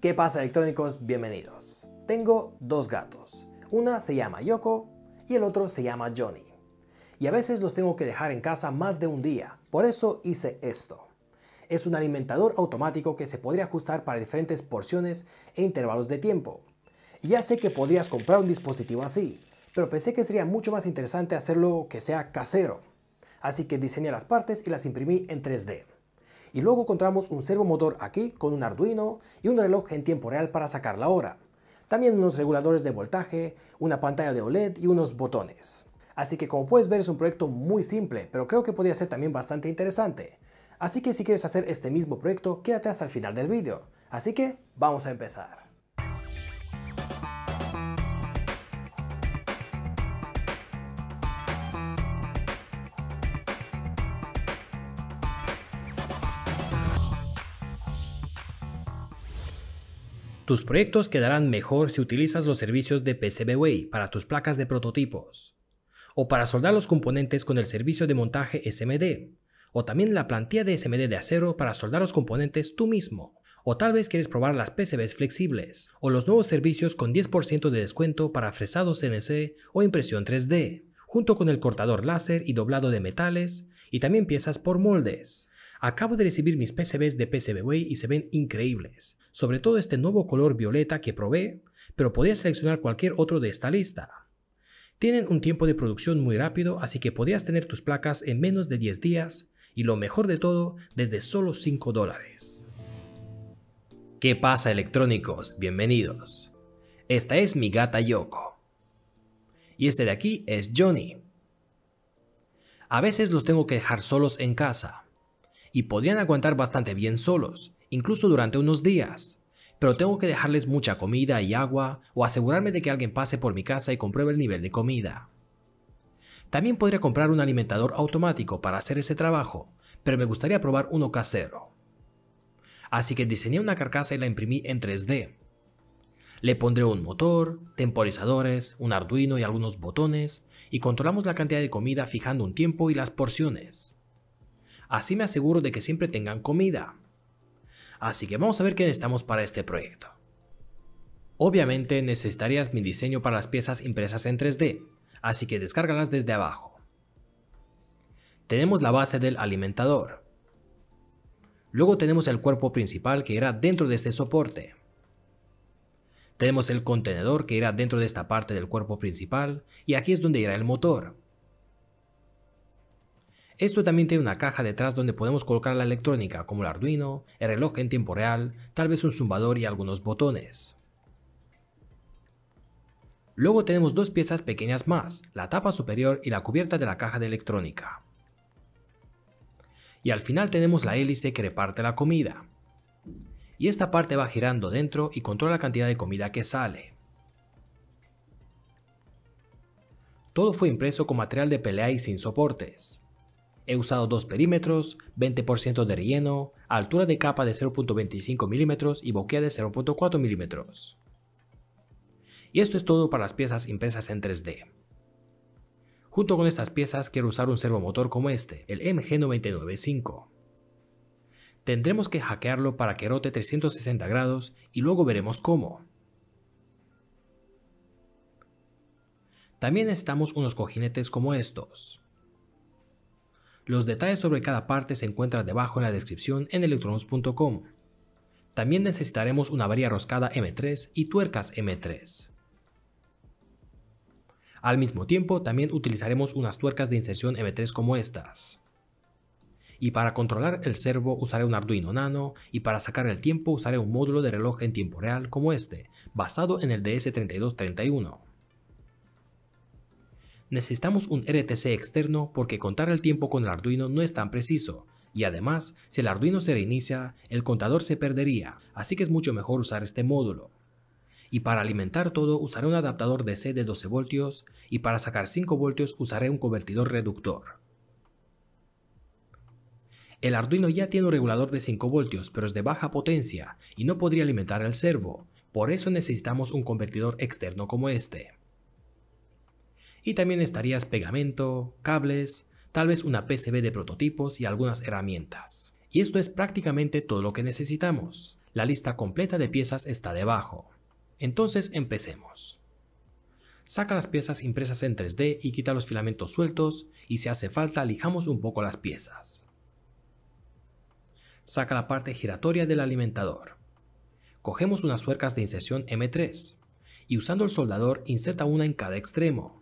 ¿Qué pasa electrónicos? Bienvenidos. Tengo dos gatos. Una se llama Yoko y el otro se llama Johnny. Y a veces los tengo que dejar en casa más de un día, por eso hice esto. Es un alimentador automático que se podría ajustar para diferentes porciones e intervalos de tiempo. ya sé que podrías comprar un dispositivo así, pero pensé que sería mucho más interesante hacerlo que sea casero. Así que diseñé las partes y las imprimí en 3D. Y luego encontramos un servomotor aquí con un Arduino y un reloj en tiempo real para sacar la hora. También unos reguladores de voltaje, una pantalla de OLED y unos botones. Así que como puedes ver es un proyecto muy simple, pero creo que podría ser también bastante interesante. Así que si quieres hacer este mismo proyecto, quédate hasta el final del vídeo. Así que vamos a empezar. Tus proyectos quedarán mejor si utilizas los servicios de PCBWay para tus placas de prototipos, o para soldar los componentes con el servicio de montaje SMD, o también la plantilla de SMD de acero para soldar los componentes tú mismo. O tal vez quieres probar las PCBs flexibles, o los nuevos servicios con 10% de descuento para fresado CNC o impresión 3D, junto con el cortador láser y doblado de metales, y también piezas por moldes. Acabo de recibir mis PCBs de PCBWay y se ven increíbles, sobre todo este nuevo color violeta que probé, pero podías seleccionar cualquier otro de esta lista. Tienen un tiempo de producción muy rápido, así que podrías tener tus placas en menos de 10 días y lo mejor de todo, desde solo 5 dólares. ¿Qué pasa electrónicos? Bienvenidos. Esta es mi gata Yoko. Y este de aquí es Johnny. A veces los tengo que dejar solos en casa, y podrían aguantar bastante bien solos, incluso durante unos días. Pero tengo que dejarles mucha comida y agua o asegurarme de que alguien pase por mi casa y compruebe el nivel de comida. También podría comprar un alimentador automático para hacer ese trabajo, pero me gustaría probar uno casero. Así que diseñé una carcasa y la imprimí en 3D. Le pondré un motor, temporizadores, un arduino y algunos botones, y controlamos la cantidad de comida fijando un tiempo y las porciones. Así me aseguro de que siempre tengan comida. Así que vamos a ver qué necesitamos para este proyecto. Obviamente necesitarías mi diseño para las piezas impresas en 3D, así que descárgalas desde abajo. Tenemos la base del alimentador. Luego tenemos el cuerpo principal que irá dentro de este soporte. Tenemos el contenedor que irá dentro de esta parte del cuerpo principal y aquí es donde irá el motor. Esto también tiene una caja detrás donde podemos colocar la electrónica como el Arduino, el reloj en tiempo real, tal vez un zumbador y algunos botones. Luego tenemos dos piezas pequeñas más, la tapa superior y la cubierta de la caja de electrónica. Y al final tenemos la hélice que reparte la comida. Y esta parte va girando dentro y controla la cantidad de comida que sale. Todo fue impreso con material de pelea y sin soportes. He usado dos perímetros, 20% de relleno, altura de capa de 0.25 mm y boquea de 0.4 mm. Y esto es todo para las piezas impresas en 3D. Junto con estas piezas quiero usar un servomotor como este, el MG995. Tendremos que hackearlo para que rote 360 grados y luego veremos cómo. También necesitamos unos cojinetes como estos. Los detalles sobre cada parte se encuentran debajo en la descripción en Electronos.com. También necesitaremos una varilla roscada M3 y tuercas M3. Al mismo tiempo, también utilizaremos unas tuercas de inserción M3 como estas. Y para controlar el servo usaré un Arduino Nano y para sacar el tiempo usaré un módulo de reloj en tiempo real como este, basado en el DS3231. Necesitamos un RTC externo porque contar el tiempo con el Arduino no es tan preciso, y además, si el Arduino se reinicia, el contador se perdería, así que es mucho mejor usar este módulo. Y para alimentar todo usaré un adaptador DC de 12 voltios y para sacar 5 voltios usaré un convertidor reductor. El Arduino ya tiene un regulador de 5 voltios, pero es de baja potencia y no podría alimentar el servo, por eso necesitamos un convertidor externo como este. Y también estarías pegamento, cables, tal vez una PCB de prototipos y algunas herramientas. Y esto es prácticamente todo lo que necesitamos. La lista completa de piezas está debajo. Entonces empecemos. Saca las piezas impresas en 3D y quita los filamentos sueltos y si hace falta lijamos un poco las piezas. Saca la parte giratoria del alimentador. Cogemos unas suercas de inserción M3 y usando el soldador inserta una en cada extremo.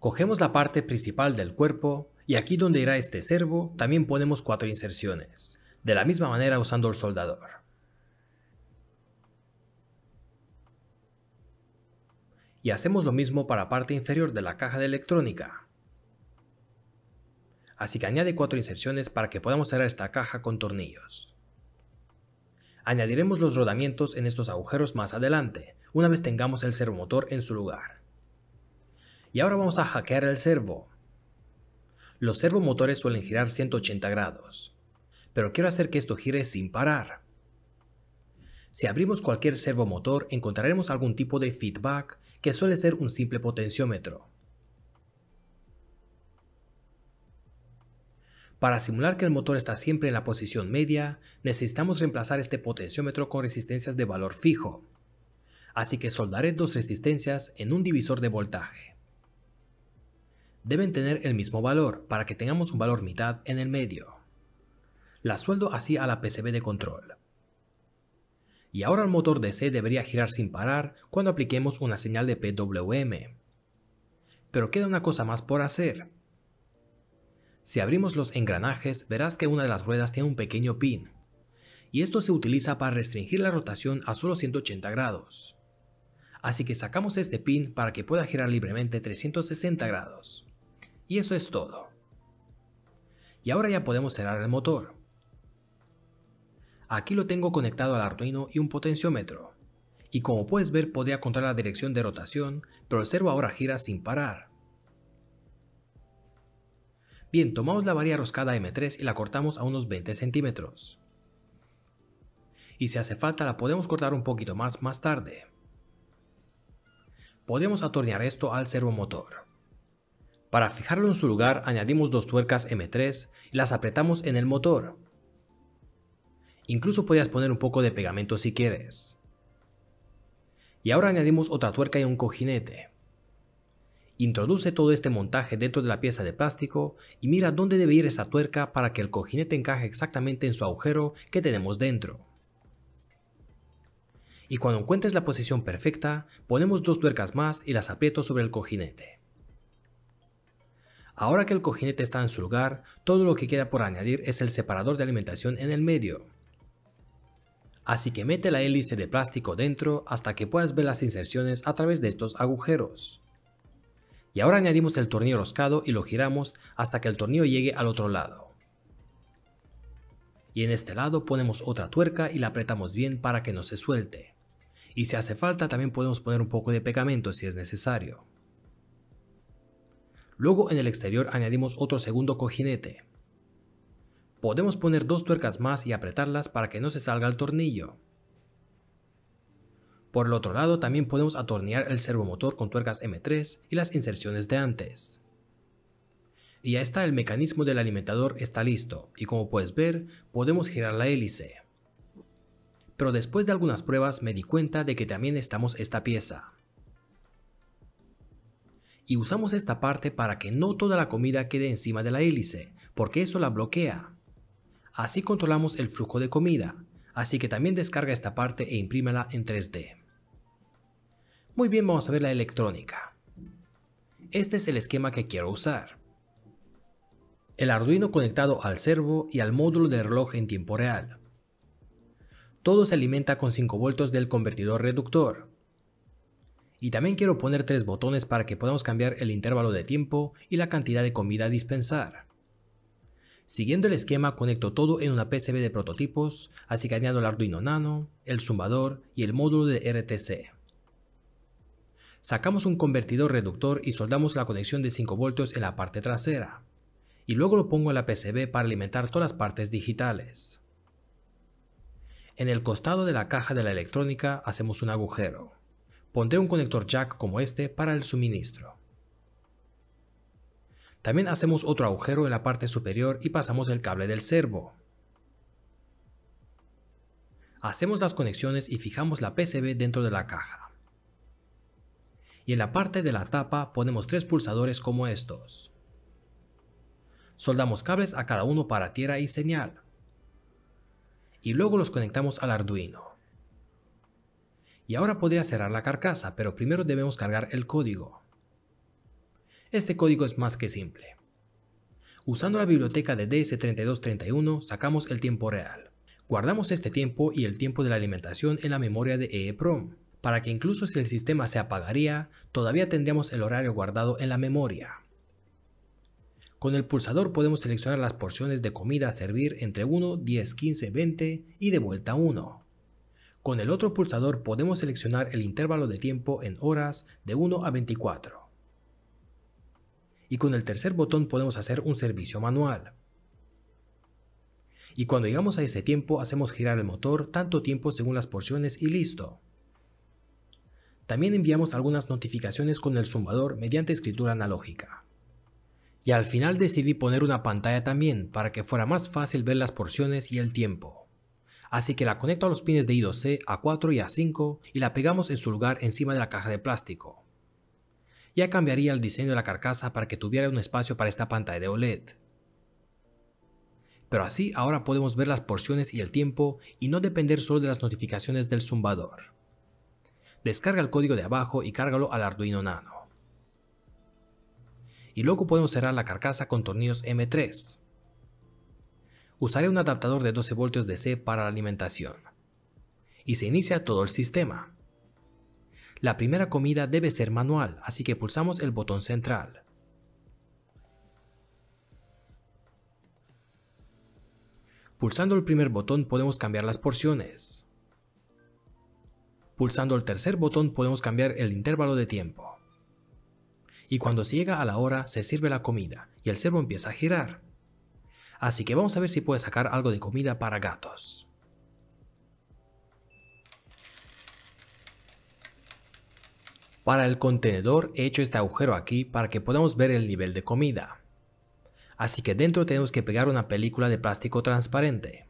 Cogemos la parte principal del cuerpo y aquí donde irá este servo también ponemos cuatro inserciones, de la misma manera usando el soldador. Y hacemos lo mismo para la parte inferior de la caja de electrónica. Así que añade cuatro inserciones para que podamos cerrar esta caja con tornillos. Añadiremos los rodamientos en estos agujeros más adelante, una vez tengamos el motor en su lugar. Y ahora vamos a hackear el servo. Los servomotores suelen girar 180 grados, pero quiero hacer que esto gire sin parar. Si abrimos cualquier servomotor encontraremos algún tipo de feedback que suele ser un simple potenciómetro. Para simular que el motor está siempre en la posición media, necesitamos reemplazar este potenciómetro con resistencias de valor fijo. Así que soldaré dos resistencias en un divisor de voltaje deben tener el mismo valor para que tengamos un valor mitad en el medio. La sueldo así a la PCB de control. Y ahora el motor DC debería girar sin parar cuando apliquemos una señal de PWM. Pero queda una cosa más por hacer. Si abrimos los engranajes verás que una de las ruedas tiene un pequeño pin. Y esto se utiliza para restringir la rotación a solo 180 grados. Así que sacamos este pin para que pueda girar libremente 360 grados. Y eso es todo. Y ahora ya podemos cerrar el motor. Aquí lo tengo conectado al Arduino y un potenciómetro. Y como puedes ver podría controlar la dirección de rotación, pero el servo ahora gira sin parar. Bien, tomamos la varilla roscada M3 y la cortamos a unos 20 centímetros. Y si hace falta la podemos cortar un poquito más más tarde. Podemos atornear esto al servomotor. Para fijarlo en su lugar añadimos dos tuercas M3 y las apretamos en el motor. Incluso puedes poner un poco de pegamento si quieres. Y ahora añadimos otra tuerca y un cojinete. Introduce todo este montaje dentro de la pieza de plástico y mira dónde debe ir esa tuerca para que el cojinete encaje exactamente en su agujero que tenemos dentro. Y cuando encuentres la posición perfecta, ponemos dos tuercas más y las aprieto sobre el cojinete. Ahora que el cojinete está en su lugar, todo lo que queda por añadir es el separador de alimentación en el medio. Así que mete la hélice de plástico dentro hasta que puedas ver las inserciones a través de estos agujeros. Y ahora añadimos el tornillo roscado y lo giramos hasta que el tornillo llegue al otro lado. Y en este lado ponemos otra tuerca y la apretamos bien para que no se suelte. Y si hace falta también podemos poner un poco de pegamento si es necesario. Luego en el exterior añadimos otro segundo cojinete. Podemos poner dos tuercas más y apretarlas para que no se salga el tornillo. Por el otro lado también podemos atornear el servomotor con tuercas M3 y las inserciones de antes. Y ya está el mecanismo del alimentador está listo y como puedes ver podemos girar la hélice. Pero después de algunas pruebas me di cuenta de que también estamos esta pieza y usamos esta parte para que no toda la comida quede encima de la hélice, porque eso la bloquea. Así controlamos el flujo de comida, así que también descarga esta parte e imprímela en 3D. Muy bien, vamos a ver la electrónica. Este es el esquema que quiero usar. El Arduino conectado al servo y al módulo de reloj en tiempo real. Todo se alimenta con 5 voltios del convertidor reductor, y también quiero poner tres botones para que podamos cambiar el intervalo de tiempo y la cantidad de comida a dispensar. Siguiendo el esquema conecto todo en una PCB de prototipos, así que añado el Arduino Nano, el zumbador y el módulo de RTC. Sacamos un convertidor reductor y soldamos la conexión de 5 voltios en la parte trasera. Y luego lo pongo en la PCB para alimentar todas las partes digitales. En el costado de la caja de la electrónica hacemos un agujero. Pondré un conector jack como este para el suministro. También hacemos otro agujero en la parte superior y pasamos el cable del servo. Hacemos las conexiones y fijamos la PCB dentro de la caja. Y en la parte de la tapa ponemos tres pulsadores como estos. Soldamos cables a cada uno para tierra y señal. Y luego los conectamos al Arduino. Y ahora podría cerrar la carcasa, pero primero debemos cargar el código. Este código es más que simple. Usando la biblioteca de DS3231 sacamos el tiempo real. Guardamos este tiempo y el tiempo de la alimentación en la memoria de EEPROM, para que incluso si el sistema se apagaría, todavía tendríamos el horario guardado en la memoria. Con el pulsador podemos seleccionar las porciones de comida a servir entre 1, 10, 15, 20 y de vuelta 1. Con el otro pulsador podemos seleccionar el intervalo de tiempo en horas de 1 a 24. Y con el tercer botón podemos hacer un servicio manual. Y cuando llegamos a ese tiempo hacemos girar el motor tanto tiempo según las porciones y listo. También enviamos algunas notificaciones con el zumbador mediante escritura analógica. Y al final decidí poner una pantalla también para que fuera más fácil ver las porciones y el tiempo. Así que la conecto a los pines de I2C, A4 y A5 y la pegamos en su lugar encima de la caja de plástico. Ya cambiaría el diseño de la carcasa para que tuviera un espacio para esta pantalla de OLED. Pero así ahora podemos ver las porciones y el tiempo y no depender solo de las notificaciones del zumbador. Descarga el código de abajo y cárgalo al Arduino Nano. Y luego podemos cerrar la carcasa con tornillos M3 usaré un adaptador de 12 voltios DC para la alimentación. Y se inicia todo el sistema. La primera comida debe ser manual, así que pulsamos el botón central. Pulsando el primer botón podemos cambiar las porciones. Pulsando el tercer botón podemos cambiar el intervalo de tiempo. Y cuando se llega a la hora se sirve la comida y el servo empieza a girar. Así que vamos a ver si puede sacar algo de comida para gatos. Para el contenedor he hecho este agujero aquí para que podamos ver el nivel de comida. Así que dentro tenemos que pegar una película de plástico transparente.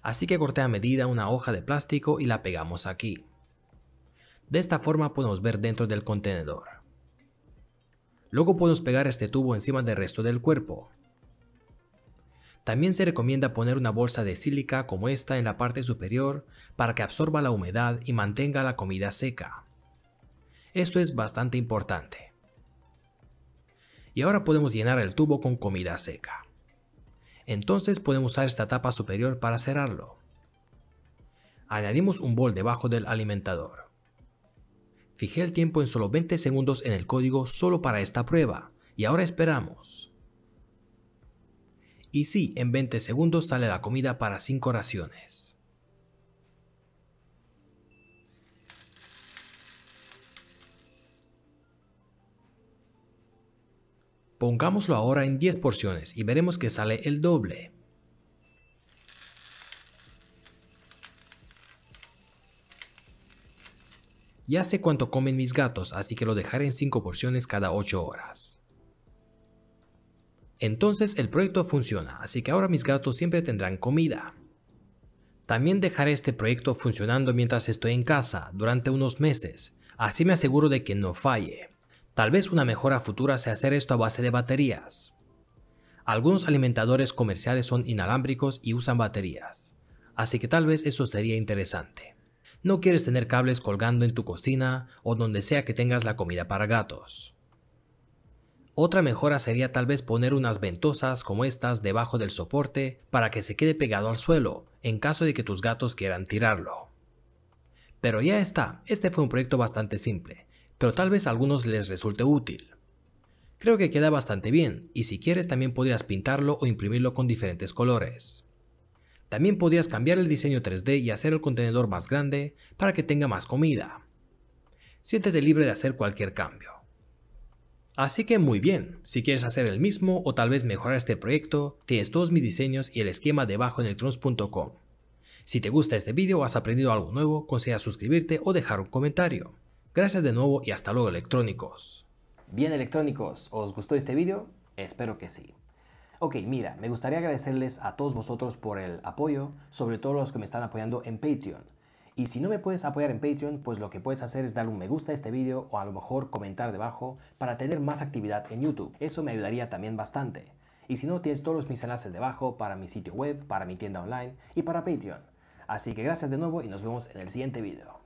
Así que corté a medida una hoja de plástico y la pegamos aquí. De esta forma podemos ver dentro del contenedor. Luego podemos pegar este tubo encima del resto del cuerpo. También se recomienda poner una bolsa de sílica como esta en la parte superior para que absorba la humedad y mantenga la comida seca. Esto es bastante importante. Y ahora podemos llenar el tubo con comida seca. Entonces podemos usar esta tapa superior para cerrarlo. Añadimos un bol debajo del alimentador. Fijé el tiempo en solo 20 segundos en el código solo para esta prueba y ahora esperamos. Y sí, en 20 segundos sale la comida para 5 raciones. Pongámoslo ahora en 10 porciones y veremos que sale el doble. Ya sé cuánto comen mis gatos, así que lo dejaré en 5 porciones cada 8 horas. Entonces el proyecto funciona, así que ahora mis gatos siempre tendrán comida. También dejaré este proyecto funcionando mientras estoy en casa, durante unos meses, así me aseguro de que no falle. Tal vez una mejora futura sea hacer esto a base de baterías. Algunos alimentadores comerciales son inalámbricos y usan baterías, así que tal vez eso sería interesante. No quieres tener cables colgando en tu cocina o donde sea que tengas la comida para gatos. Otra mejora sería tal vez poner unas ventosas como estas debajo del soporte para que se quede pegado al suelo en caso de que tus gatos quieran tirarlo. Pero ya está, este fue un proyecto bastante simple, pero tal vez a algunos les resulte útil. Creo que queda bastante bien y si quieres también podrías pintarlo o imprimirlo con diferentes colores. También podrías cambiar el diseño 3D y hacer el contenedor más grande para que tenga más comida. Siéntete libre de hacer cualquier cambio. Así que muy bien, si quieres hacer el mismo o tal vez mejorar este proyecto, tienes todos mis diseños y el esquema debajo en electrons.com. Si te gusta este vídeo o has aprendido algo nuevo, considera suscribirte o dejar un comentario. Gracias de nuevo y hasta luego electrónicos. Bien electrónicos, ¿os gustó este vídeo? Espero que sí. Ok, mira, me gustaría agradecerles a todos vosotros por el apoyo, sobre todo los que me están apoyando en Patreon. Y si no me puedes apoyar en Patreon, pues lo que puedes hacer es darle un me gusta a este video o a lo mejor comentar debajo para tener más actividad en YouTube. Eso me ayudaría también bastante. Y si no, tienes todos mis enlaces debajo para mi sitio web, para mi tienda online y para Patreon. Así que gracias de nuevo y nos vemos en el siguiente video.